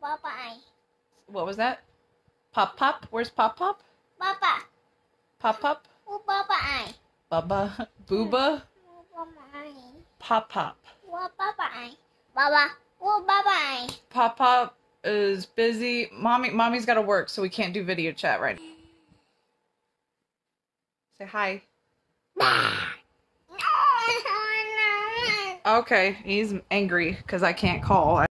for What was that? Pop Pop? Where's Pop Pop? Papa. Pop Pop? papa Popeye. Baba. Booba? Pop Pop. For Papa. Baba. For Popeye. Pop Pop is busy. Mommy, Mommy's got to work, so we can't do video chat right now. Say hi. okay, he's angry because I can't call.